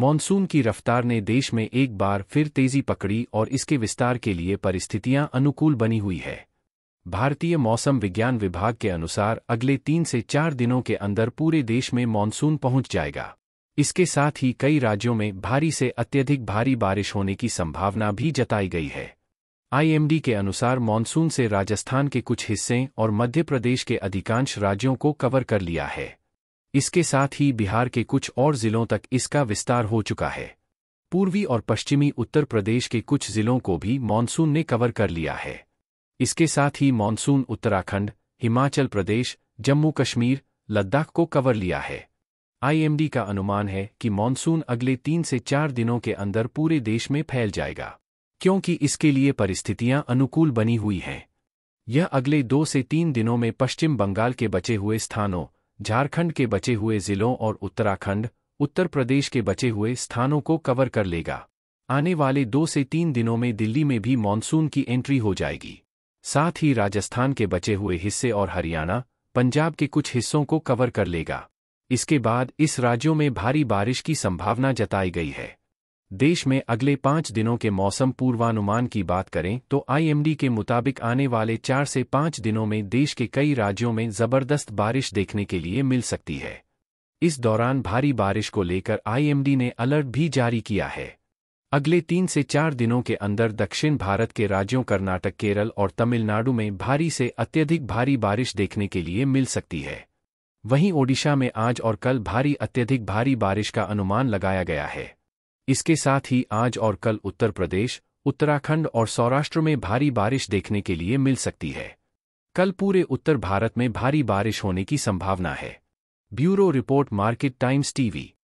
monsoon की रफ्तार ने देश में एक बार फिर तेजी पकड़ी और इसके विस्तार के लिए परिस्थितियां अनुकूल बनी हुई है भारतीय मौसम विज्ञान विभाग के अनुसार अगले तीन से चार दिनों के अंदर पूरे देश में मॉनसून पहुंच जाएगा इसके साथ ही कई राज्यों में भारी से अत्यधिक भारी बारिश होने की संभावना भी जताई गई है आईएमडी के अनुसार मॉनसून से राजस्थान के कुछ हिस्से और मध्य प्रदेश के अधिकांश राज्यों को कवर कर लिया है इसके साथ ही बिहार के कुछ और जिलों तक इसका विस्तार हो चुका है पूर्वी और पश्चिमी उत्तर प्रदेश के कुछ जिलों को भी मॉनसून ने कवर कर लिया है इसके साथ ही मानसून उत्तराखंड हिमाचल प्रदेश जम्मू कश्मीर लद्दाख को कवर लिया है आईएमडी का अनुमान है कि मानसून अगले तीन से चार दिनों के अंदर पूरे देश में फैल जाएगा क्योंकि इसके लिए परिस्थितियां अनुकूल बनी हुई हैं यह अगले दो से तीन दिनों में पश्चिम बंगाल के बचे हुए स्थानों झारखंड के बचे हुए जिलों और उत्तराखंड उत्तर प्रदेश के बचे हुए स्थानों को कवर कर लेगा आने वाले दो से तीन दिनों में दिल्ली में भी मानसून की एंट्री हो जाएगी साथ ही राजस्थान के बचे हुए हिस्से और हरियाणा पंजाब के कुछ हिस्सों को कवर कर लेगा इसके बाद इस राज्यों में भारी बारिश की संभावना जताई गई है देश में अगले पाँच दिनों के मौसम पूर्वानुमान की बात करें तो आईएमडी के मुताबिक आने वाले चार से पाँच दिनों में देश के कई राज्यों में ज़बरदस्त बारिश देखने के लिए मिल सकती है इस दौरान भारी बारिश को लेकर आईएमडी ने अलर्ट भी जारी किया है अगले तीन से चार दिनों के अंदर दक्षिण भारत के राज्यों कर्नाटक केरल और तमिलनाडु में भारी से अत्यधिक भारी बारिश देखने के लिए मिल सकती है वहीं ओडिशा में आज और कल भारी अत्यधिक भारी बारिश का अनुमान लगाया गया है इसके साथ ही आज और कल उत्तर प्रदेश उत्तराखंड और सौराष्ट्र में भारी बारिश देखने के लिए मिल सकती है कल पूरे उत्तर भारत में भारी बारिश होने की संभावना है bureau report market times TV